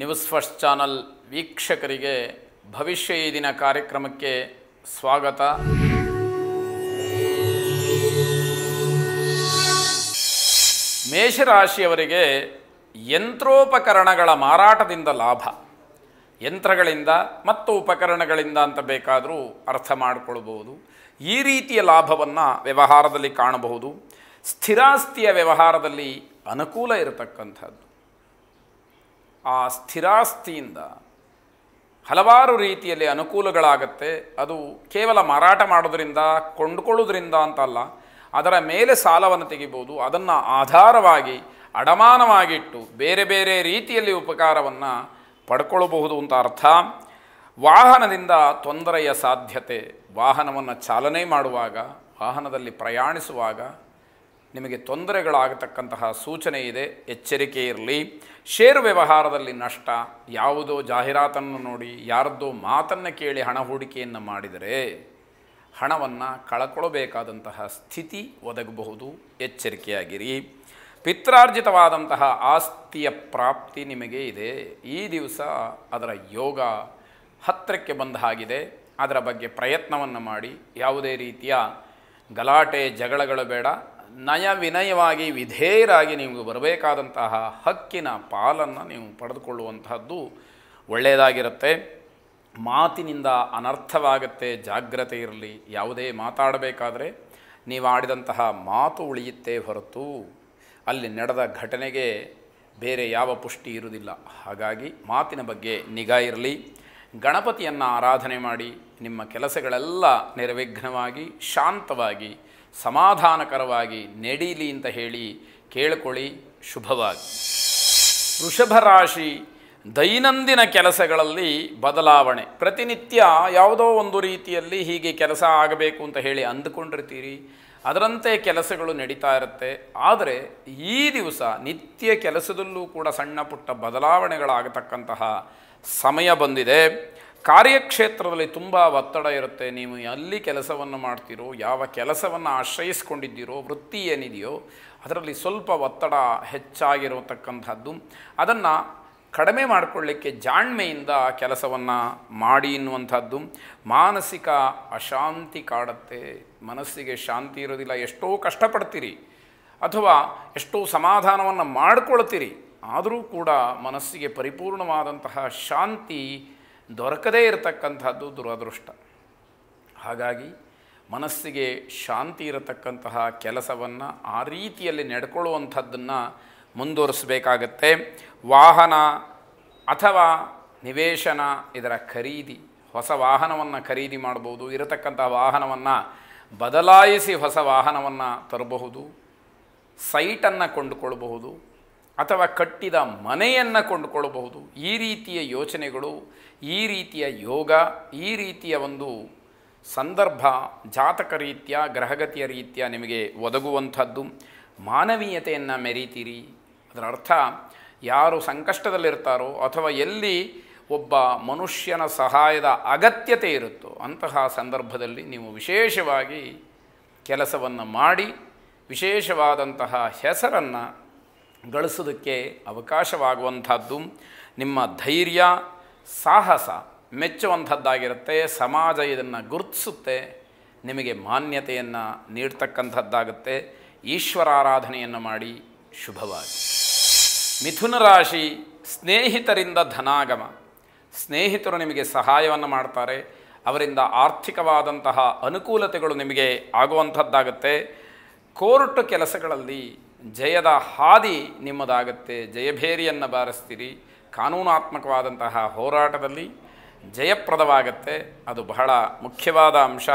news first channel ವೀಕ್ಷಕರಿಗೆ ಭವಿಷ್ಯ ಈ ದಿನ ಕಾರ್ಯಕ್ರಮಕ್ಕೆ ಸ್ವಾಗತ ಮೇಷರಾಶಿಯವರಿಗೆ ಯಂತ್ರೋಪಕರಣಗಳ ಮಾರಾಟದಿಂದ ಲಾಭ ಯಂತ್ರಗಳಿಂದ ಮತ್ತು ಉಪಕರಣಗಳಿಂದ ಅಂತ ಬೇಕಾದರೂ ಅರ್ಥ ಮಾಡಿಕೊಳ್ಬಹುದು ಈ ರೀತಿಯ ಲಾಭವನ್ನು ವ್ಯವಹಾರದಲ್ಲಿ ಕಾಣಬಹುದು ಸ್ಥಿರಾಸ್ತಿಯ ವ್ಯವಹಾರದಲ್ಲಿ ಅನುಕೂಲ ಇರತಕ್ಕಂಥದ್ದು ಆ ಸ್ಥಿರಾಸ್ತಿಯಿಂದ ಹಲವಾರು ರೀತಿಯಲ್ಲಿ ಅನುಕೂಲಗಳಾಗತ್ತೆ ಅದು ಕೇವಲ ಮಾರಾಟ ಮಾಡೋದರಿಂದ ಕೊಂಡುಕೊಳ್ಳೋದ್ರಿಂದ ಅಂತಲ್ಲ ಅದರ ಮೇಲೆ ಸಾಲವನ್ನು ತೆಗಿಬೋದು ಅದನ್ನು ಆಧಾರವಾಗಿ ಅಡಮಾನವಾಗಿಟ್ಟು ಬೇರೆ ಬೇರೆ ರೀತಿಯಲ್ಲಿ ಉಪಕಾರವನ್ನು ಪಡ್ಕೊಳ್ಳಬಹುದು ಅಂತ ಅರ್ಥ ವಾಹನದಿಂದ ತೊಂದರೆಯ ಸಾಧ್ಯತೆ ವಾಹನವನ್ನು ಚಾಲನೆ ಮಾಡುವಾಗ ವಾಹನದಲ್ಲಿ ಪ್ರಯಾಣಿಸುವಾಗ ನಿಮಗೆ ತೊಂದರೆಗಳಾಗತಕ್ಕಂತಹ ಸೂಚನೆ ಇದೆ ಎಚ್ಚರಿಕೆ ಇರಲಿ ಷೇರು ವ್ಯವಹಾರದಲ್ಲಿ ನಷ್ಟ ಯಾವುದೋ ಜಾಹೀರಾತನ್ನು ನೋಡಿ ಯಾರದ್ದೋ ಮಾತನ್ನು ಕೇಳಿ ಹಣ ಹೂಡಿಕೆಯನ್ನು ಮಾಡಿದರೆ ಹಣವನ್ನು ಕಳಕೊಳ್ಳಬೇಕಾದಂತಹ ಸ್ಥಿತಿ ಒದಗಬಹುದು ಎಚ್ಚರಿಕೆಯಾಗಿರಿ ಪಿತ್ರಾರ್ಜಿತವಾದಂತಹ ಆಸ್ತಿಯ ಪ್ರಾಪ್ತಿ ನಿಮಗೆ ಇದೆ ಈ ದಿವಸ ಅದರ ಯೋಗ ಹತ್ತಿರಕ್ಕೆ ಬಂದ ಹಾಗಿದೆ ಅದರ ಬಗ್ಗೆ ಪ್ರಯತ್ನವನ್ನು ಮಾಡಿ ಯಾವುದೇ ರೀತಿಯ ಗಲಾಟೆ ಜಗಳಗಳು ಬೇಡ ನಯ ವಿನಯವಾಗಿ ವಿಧೇಯರಾಗಿ ನಿಮಗೆ ಬರಬೇಕಾದಂತಹ ಹಕ್ಕಿನ ಪಾಲನ್ನು ನೀವು ಪಡೆದುಕೊಳ್ಳುವಂತಹದ್ದು ಒಳ್ಳೆಯದಾಗಿರುತ್ತೆ ಮಾತಿನಿಂದ ಅನರ್ಥವಾಗತ್ತೆ ಜಾಗ್ರತೆ ಇರಲಿ ಯಾವುದೇ ಮಾತಾಡಬೇಕಾದರೆ ನೀವು ಆಡಿದಂತಹ ಮಾತು ಉಳಿಯುತ್ತೆ ಹೊರತು ಅಲ್ಲಿ ನಡೆದ ಘಟನೆಗೆ ಬೇರೆ ಯಾವ ಪುಷ್ಟಿ ಇರುವುದಿಲ್ಲ ಹಾಗಾಗಿ ಮಾತಿನ ಬಗ್ಗೆ ನಿಗಾ ಇರಲಿ ಗಣಪತಿಯನ್ನು ಆರಾಧನೆ ಮಾಡಿ ನಿಮ್ಮ ಕೆಲಸಗಳೆಲ್ಲ ನಿರ್ವಿಘ್ನವಾಗಿ ಶಾಂತವಾಗಿ ಸಮಾಧಾನಕರವಾಗಿ ನಡೀಲಿ ಅಂತ ಹೇಳಿ ಕೇಳಿಕೊಳ್ಳಿ ಶುಭವಾಗಿ ವೃಷಭ ರಾಶಿ ದೈನಂದಿನ ಕೆಲಸಗಳಲ್ಲಿ ಬದಲಾವಣೆ ಪ್ರತಿನಿತ್ಯ ಯಾವುದೋ ಒಂದು ರೀತಿಯಲ್ಲಿ ಹೀಗೆ ಕೆಲಸ ಆಗಬೇಕು ಅಂತ ಹೇಳಿ ಅಂದುಕೊಂಡಿರ್ತೀರಿ ಅದರಂತೆ ಕೆಲಸಗಳು ನಡೀತಾ ಇರುತ್ತೆ ಆದರೆ ಈ ದಿವಸ ನಿತ್ಯ ಕೆಲಸದಲ್ಲೂ ಕೂಡ ಸಣ್ಣ ಪುಟ್ಟ ಬದಲಾವಣೆಗಳಾಗತಕ್ಕಂತಹ ಸಮಯ ಬಂದಿದೆ ಕಾರ್ಯಕ್ಷೇತ್ರದಲ್ಲಿ ತುಂಬ ಒತ್ತಡ ಇರುತ್ತೆ ನೀವು ಎಲ್ಲಿ ಕೆಲಸವನ್ನು ಮಾಡ್ತೀರೋ ಯಾವ ಕೆಲಸವನ್ನು ಆಶ್ರಯಿಸ್ಕೊಂಡಿದ್ದೀರೋ ವೃತ್ತಿ ಏನಿದೆಯೋ ಅದರಲ್ಲಿ ಸ್ವಲ್ಪ ಒತ್ತಡ ಹೆಚ್ಚಾಗಿರತಕ್ಕಂಥದ್ದು ಅದನ್ನು ಕಡಿಮೆ ಮಾಡಿಕೊಳ್ಳಿಕ್ಕೆ ಜಾಣ್ಮೆಯಿಂದ ಕೆಲಸವನ್ನು ಮಾಡಿ ಎನ್ನುವಂಥದ್ದು ಮಾನಸಿಕ ಅಶಾಂತಿ ಕಾಡುತ್ತೆ ಮನಸ್ಸಿಗೆ ಶಾಂತಿ ಇರೋದಿಲ್ಲ ಎಷ್ಟೋ ಕಷ್ಟಪಡ್ತೀರಿ ಅಥವಾ ಎಷ್ಟೋ ಸಮಾಧಾನವನ್ನು ಮಾಡಿಕೊಳ್ತೀರಿ ಆದರೂ ಕೂಡ ಮನಸ್ಸಿಗೆ ಪರಿಪೂರ್ಣವಾದಂತಹ ಶಾಂತಿ ದೊರಕದೇ ಇರತಕ್ಕಂಥದ್ದು ದುರದೃಷ್ಟ ಹಾಗಾಗಿ ಮನಸ್ಸಿಗೆ ಶಾಂತಿ ಇರತಕ್ಕಂತಹ ಕೆಲಸವನ್ನು ಆ ರೀತಿಯಲ್ಲಿ ನಡ್ಕೊಳ್ಳುವಂಥದ್ದನ್ನು ಮುಂದುವರಿಸಬೇಕಾಗತ್ತೆ ವಾಹನ ಅಥವಾ ನಿವೇಶನ ಇದರ ಖರೀದಿ ಹೊಸ ವಾಹನವನ್ನು ಖರೀದಿ ಮಾಡಬಹುದು ಇರತಕ್ಕಂತಹ ವಾಹನವನ್ನು ಬದಲಾಯಿಸಿ ಹೊಸ ವಾಹನವನ್ನು ತರಬಹುದು ಸೈಟನ್ನು ಕೊಂಡುಕೊಳ್ಳಬಹುದು ಅಥವಾ ಕಟ್ಟಿದ ಮನೆಯನ್ನು ಕೊಂಡುಕೊಳ್ಳಬಹುದು ಈ ರೀತಿಯ ಯೋಚನೆಗಳು ಈ ರೀತಿಯ ಯೋಗ ಈ ರೀತಿಯ ಒಂದು ಸಂದರ್ಭ ಜಾತಕ ರೀತಿಯ ಗ್ರಹಗತಿಯ ರೀತಿಯ ನಿಮಗೆ ಒದಗುವಂಥದ್ದು ಮಾನವೀಯತೆಯನ್ನು ಮೆರೀತೀರಿ ಅದರ ಅರ್ಥ ಯಾರು ಸಂಕಷ್ಟದಲ್ಲಿರ್ತಾರೋ ಅಥವಾ ಎಲ್ಲಿ ಒಬ್ಬ ಮನುಷ್ಯನ ಸಹಾಯದ ಅಗತ್ಯತೆ ಇರುತ್ತೋ ಅಂತಹ ಸಂದರ್ಭದಲ್ಲಿ ನೀವು ವಿಶೇಷವಾಗಿ ಕೆಲಸವನ್ನು ಮಾಡಿ ವಿಶೇಷವಾದಂತಹ ಹೆಸರನ್ನು ಗಳಿಸೋದಕ್ಕೆ ಅವಕಾಶವಾಗುವಂಥದ್ದು ನಿಮ್ಮ ಧೈರ್ಯ ಸಾಹಸ ಮೆಚ್ಚುವಂಥದ್ದಾಗಿರುತ್ತೆ ಸಮಾಜ ಇದನ್ನು ಗುರುತಿಸುತ್ತೆ ನಿಮಗೆ ಮಾನ್ಯತೆಯನ್ನು ನೀಡ್ತಕ್ಕಂಥದ್ದಾಗುತ್ತೆ ಈಶ್ವರಾರಾಧನೆಯನ್ನು ಮಾಡಿ ಶುಭವಾಗಿ ಮಿಥುನ ರಾಶಿ ಸ್ನೇಹಿತರಿಂದ ಧನಾಗಮ ಸ್ನೇಹಿತರು ನಿಮಗೆ ಸಹಾಯವನ್ನು ಮಾಡ್ತಾರೆ ಅವರಿಂದ ಆರ್ಥಿಕವಾದಂತಹ ಅನುಕೂಲತೆಗಳು ನಿಮಗೆ ಆಗುವಂಥದ್ದಾಗುತ್ತೆ ಕೋರ್ಟ್ ಕೆಲಸಗಳಲ್ಲಿ ಜಯದ ಹಾದಿ ನಿಮ್ಮದಾಗತ್ತೆ ಜಯಭೇರಿಯನ್ನು ಬಾರಿಸ್ತೀರಿ ಕಾನೂನಾತ್ಮಕವಾದಂತಹ ಹೋರಾಟದಲ್ಲಿ ಜಯಪ್ರದವಾಗತ್ತೆ ಅದು ಬಹಳ ಮುಖ್ಯವಾದ ಅಂಶ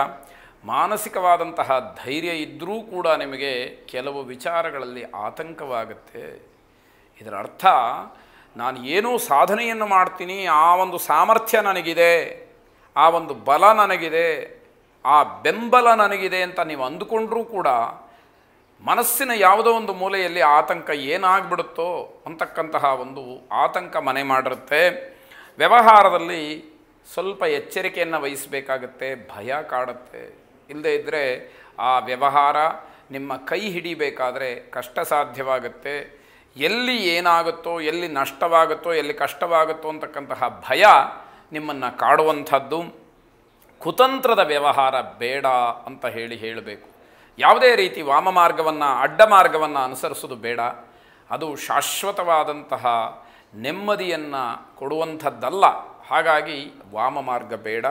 ಮಾನಸಿಕವಾದಂತಹ ಧೈರ್ಯ ಇದ್ದರೂ ಕೂಡ ನಿಮಗೆ ಕೆಲವು ವಿಚಾರಗಳಲ್ಲಿ ಆತಂಕವಾಗುತ್ತೆ ಇದರ ಅರ್ಥ ನಾನು ಏನೂ ಸಾಧನೆಯನ್ನು ಮಾಡ್ತೀನಿ ಆ ಒಂದು ಸಾಮರ್ಥ್ಯ ನನಗಿದೆ ಆ ಒಂದು ಬಲ ನನಗಿದೆ ಆ ಬೆಂಬಲ ನನಗಿದೆ ಅಂತ ನೀವು ಅಂದುಕೊಂಡರೂ ಕೂಡ ಮನಸ್ಸಿನ ಯಾವುದೋ ಒಂದು ಮೂಲೆಯಲ್ಲಿ ಆತಂಕ ಏನಾಗ್ಬಿಡುತ್ತೋ ಅಂತಕ್ಕಂತಹ ಒಂದು ಆತಂಕ ಮನೆ ಮಾಡಿರುತ್ತೆ ವ್ಯವಹಾರದಲ್ಲಿ ಸ್ವಲ್ಪ ಎಚ್ಚರಿಕೆಯನ್ನು ವಹಿಸಬೇಕಾಗತ್ತೆ ಭಯ ಕಾಡುತ್ತೆ ಇಲ್ಲದೇ ಇದ್ದರೆ ಆ ವ್ಯವಹಾರ ನಿಮ್ಮ ಕೈ ಹಿಡಿಬೇಕಾದರೆ ಕಷ್ಟ ಸಾಧ್ಯವಾಗುತ್ತೆ ಎಲ್ಲಿ ಏನಾಗುತ್ತೋ ಎಲ್ಲಿ ನಷ್ಟವಾಗುತ್ತೋ ಎಲ್ಲಿ ಕಷ್ಟವಾಗುತ್ತೋ ಅಂತಕ್ಕಂತಹ ಭಯ ನಿಮ್ಮನ್ನು ಕಾಡುವಂಥದ್ದು ಕುತಂತ್ರದ ವ್ಯವಹಾರ ಬೇಡ ಅಂತ ಹೇಳಿ ಹೇಳಬೇಕು ಯಾವುದೇ ರೀತಿ ವಾಮ ಮಾರ್ಗವನ್ನು ಅಡ್ಡ ಮಾರ್ಗವನ್ನು ಅನುಸರಿಸೋದು ಬೇಡ ಅದು ಶಾಶ್ವತವಾದಂತಹ ನೆಮ್ಮದಿಯನ್ನು ಕೊಡುವಂಥದ್ದಲ್ಲ ಹಾಗಾಗಿ ವಾಮ ಮಾರ್ಗ ಬೇಡ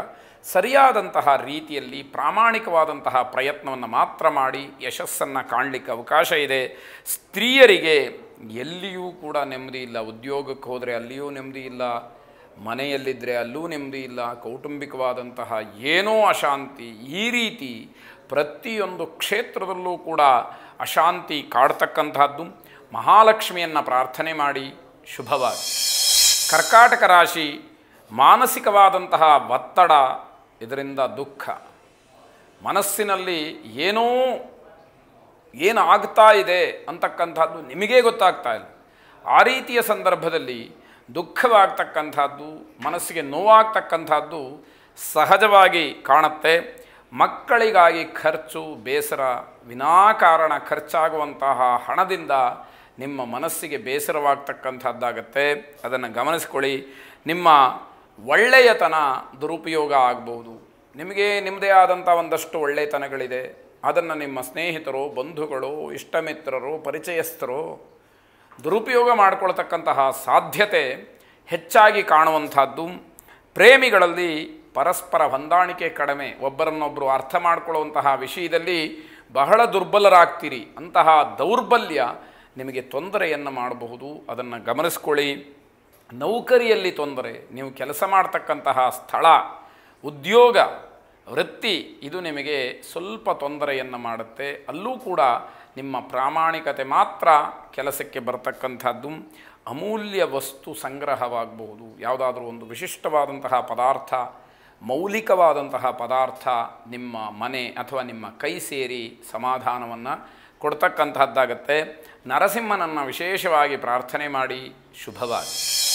ಸರಿಯಾದಂತಹ ರೀತಿಯಲ್ಲಿ ಪ್ರಾಮಾಣಿಕವಾದಂತಹ ಪ್ರಯತ್ನವನ್ನು ಮಾತ್ರ ಮಾಡಿ ಯಶಸ್ಸನ್ನು ಕಾಣಲಿಕ್ಕೆ ಅವಕಾಶ ಇದೆ ಸ್ತ್ರೀಯರಿಗೆ ಎಲ್ಲಿಯೂ ಕೂಡ ನೆಮ್ಮದಿ ಇಲ್ಲ ಉದ್ಯೋಗಕ್ಕೆ ಹೋದರೆ ಅಲ್ಲಿಯೂ ನೆಮ್ಮದಿ ಇಲ್ಲ ಮನೆಯಲ್ಲಿದ್ದರೆ ಅಲ್ಲೂ ನೆಮ್ಮದಿ ಇಲ್ಲ ಕೌಟುಂಬಿಕವಾದಂತಹ ಏನೋ ಅಶಾಂತಿ ಈ ರೀತಿ ಪ್ರತಿಯೊಂದು ಕ್ಷೇತ್ರದಲ್ಲೂ ಕೂಡ ಅಶಾಂತಿ ಕಾಡ್ತಕ್ಕಂತಹದ್ದು ಮಹಾಲಕ್ಷ್ಮಿಯನ್ನು ಪ್ರಾರ್ಥನೆ ಮಾಡಿ ಶುಭವಾಗಿ ಕರ್ಕಾಟಕ ರಾಶಿ ಮಾನಸಿಕವಾದಂತಹ ಒತ್ತಡ ಇದರಿಂದ ದುಃಖ ಮನಸ್ಸಿನಲ್ಲಿ ಏನೋ ಏನಾಗ್ತಾ ಇದೆ ಅಂತಕ್ಕಂಥದ್ದು ನಿಮಗೇ ಗೊತ್ತಾಗ್ತಾ ಇಲ್ಲ ಆ ರೀತಿಯ ಸಂದರ್ಭದಲ್ಲಿ ದುಃಖವಾಗ್ತಕ್ಕಂಥದ್ದು ಮನಸ್ಸಿಗೆ ನೋವಾಗ್ತಕ್ಕಂಥದ್ದು ಸಹಜವಾಗಿ ಕಾಣುತ್ತೆ ಮಕ್ಕಳಿಗಾಗಿ ಖರ್ಚು ಬೇಸರ ವಿನಾಕಾರಣ ಖರ್ಚಾಗುವಂತಹ ಹಣದಿಂದ ನಿಮ್ಮ ಮನಸ್ಸಿಗೆ ಬೇಸರವಾಗ್ತಕ್ಕಂಥದ್ದಾಗತ್ತೆ ಅದನ್ನು ಗಮನಿಸ್ಕೊಳ್ಳಿ ನಿಮ್ಮ ಒಳ್ಳೆಯತನ ದುರುಪಯೋಗ ಆಗ್ಬೋದು ನಿಮಗೆ ನಿಮ್ಮದೇ ಆದಂಥ ಒಂದಷ್ಟು ಒಳ್ಳೆಯತನಗಳಿದೆ ಅದನ್ನು ನಿಮ್ಮ ಸ್ನೇಹಿತರು ಬಂಧುಗಳು ಇಷ್ಟಮಿತ್ರರು ಪರಿಚಯಸ್ಥರು ದುರುಪಯೋಗ ಮಾಡಿಕೊಳ್ತಕ್ಕಂತಹ ಸಾಧ್ಯತೆ ಹೆಚ್ಚಾಗಿ ಕಾಣುವಂಥದ್ದು ಪ್ರೇಮಿಗಳಲ್ಲಿ ಪರಸ್ಪರ ಹೊಂದಾಣಿಕೆ ಕಡಿಮೆ ಒಬ್ಬರನ್ನೊಬ್ಬರು ಅರ್ಥ ಮಾಡಿಕೊಳ್ಳುವಂತಹ ವಿಷಯದಲ್ಲಿ ಬಹಳ ದುರ್ಬಲರಾಗ್ತೀರಿ ಅಂತಹ ದೌರ್ಬಲ್ಯ ನಿಮಗೆ ತೊಂದರೆಯನ್ನು ಮಾಡಬಹುದು ಅದನ್ನು ಗಮನಿಸ್ಕೊಳ್ಳಿ ನೌಕರಿಯಲ್ಲಿ ತೊಂದರೆ ನೀವು ಕೆಲಸ ಮಾಡ್ತಕ್ಕಂತಹ ಸ್ಥಳ ಉದ್ಯೋಗ ವೃತ್ತಿ ಇದು ನಿಮಗೆ ಸ್ವಲ್ಪ ತೊಂದರೆಯನ್ನು ಮಾಡುತ್ತೆ ಅಲ್ಲೂ ಕೂಡ ನಿಮ್ಮ ಪ್ರಾಮಾಣಿಕತೆ ಮಾತ್ರ ಕೆಲಸಕ್ಕೆ ಬರತಕ್ಕಂಥದ್ದು ಅಮೂಲ್ಯ ವಸ್ತು ಸಂಗ್ರಹವಾಗಬಹುದು ಯಾವುದಾದ್ರೂ ಒಂದು ವಿಶಿಷ್ಟವಾದಂತಹ ಪದಾರ್ಥ ಮೌಲಿಕವಾದಂತಹ ಪದಾರ್ಥ ನಿಮ್ಮ ಮನೆ ಅಥವಾ ನಿಮ್ಮ ಕೈ ಸೇರಿ ಸಮಾಧಾನವನ್ನು ಕೊಡ್ತಕ್ಕಂತಹದ್ದಾಗತ್ತೆ ನರಸಿಂಹನನ್ನು ವಿಶೇಷವಾಗಿ ಪ್ರಾರ್ಥನೆ ಮಾಡಿ ಶುಭವಾಗಿ